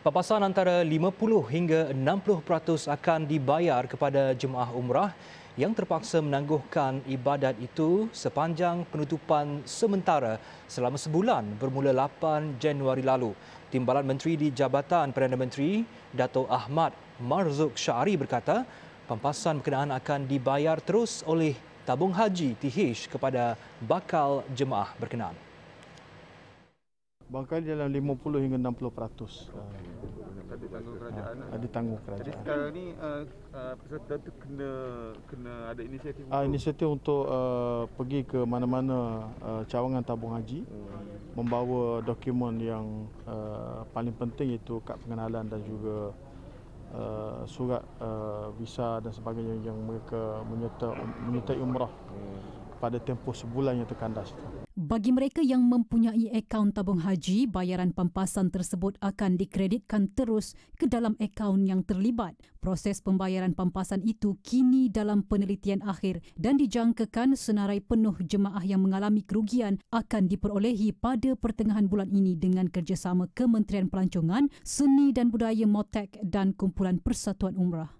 Papasan antara 50 hingga 60% akan dibayar kepada jemaah umrah yang terpaksa menangguhkan ibadat itu sepanjang penutupan sementara selama sebulan bermula 8 Januari lalu. Timbalan Menteri di Jabatan Perdana Menteri, Dato' Ahmad Marzuk Syari berkata, pampasan berkenaan akan dibayar terus oleh Tabung Haji TH kepada bakal jemaah berkenaan. Bakal dalam 50 hingga 60 peratus ada tanggung kerajaan lah. ada tanggung kerajaan jadi sekarang ni uh, eh, uh, eh, peserta tu kena kena ada inisiatif uh, inisiatif untuk uh, pergi ke mana-mana uh, cawangan tabung haji hmm. membawa dokumen yang uh, paling penting iaitu kad pengenalan dan juga uh, surat uh, visa dan sebagainya yang mereka menyertai umrah hmm. pada tempoh sebulan yang terkandas itu bagi mereka yang mempunyai akaun tabung haji, bayaran pampasan tersebut akan dikreditkan terus ke dalam akaun yang terlibat. Proses pembayaran pampasan itu kini dalam penelitian akhir dan dijangkakan senarai penuh jemaah yang mengalami kerugian akan diperolehi pada pertengahan bulan ini dengan kerjasama Kementerian Pelancongan, Seni dan Budaya Motek dan Kumpulan Persatuan Umrah.